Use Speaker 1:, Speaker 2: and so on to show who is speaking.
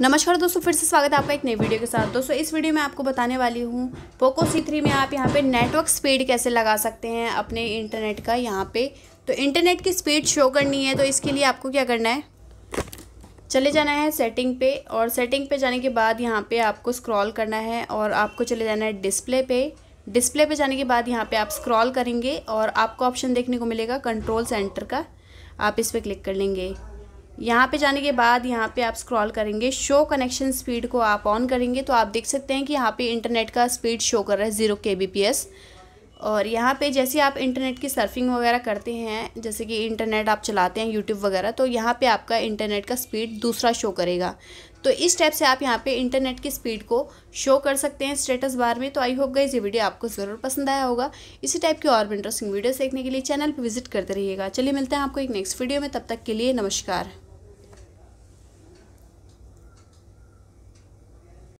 Speaker 1: नमस्कार दोस्तों फिर से स्वागत है आपका एक नई वीडियो के साथ दोस्तों इस वीडियो में आपको बताने वाली हूँ पोको सी थ्री में आप यहाँ पे नेटवर्क स्पीड कैसे लगा सकते हैं अपने इंटरनेट का यहाँ पे तो इंटरनेट की स्पीड शो करनी है तो इसके लिए आपको क्या करना है चले जाना है सेटिंग पे और सेटिंग पे जाने के बाद यहाँ पर आपको स्क्रॉल करना है और आपको चले जाना है डिस्प्ले पे डिस्प्ले पे जाने के बाद यहाँ पे आप स्क्रॉल करेंगे और आपको ऑप्शन देखने को मिलेगा कंट्रोल सेंटर का आप इस पर क्लिक कर लेंगे यहाँ पे जाने के बाद यहाँ पे आप स्क्रॉल करेंगे शो कनेक्शन स्पीड को आप ऑन करेंगे तो आप देख सकते हैं कि यहाँ पे इंटरनेट का स्पीड शो कर रहा है ज़ीरो के बी पी एस और यहाँ पे जैसे आप इंटरनेट की सर्फिंग वगैरह करते हैं जैसे कि इंटरनेट आप चलाते हैं यूट्यूब वगैरह तो यहाँ पे आपका इंटरनेट का स्पीड दूसरा शो करेगा तो इस टाइप से आप यहाँ पे इंटरनेट की स्पीड को शो कर सकते हैं स्टेटस बार में तो आई होप गई ये वीडियो आपको ज़रूर पसंद आया होगा इसी टाइप की और भी इंटरेस्टिंग वीडियोज़ देखने के लिए चैनल पर विजिट करते रहिएगा चलिए मिलते हैं आपको एक नेक्स्ट वीडियो में तब तक के लिए नमस्कार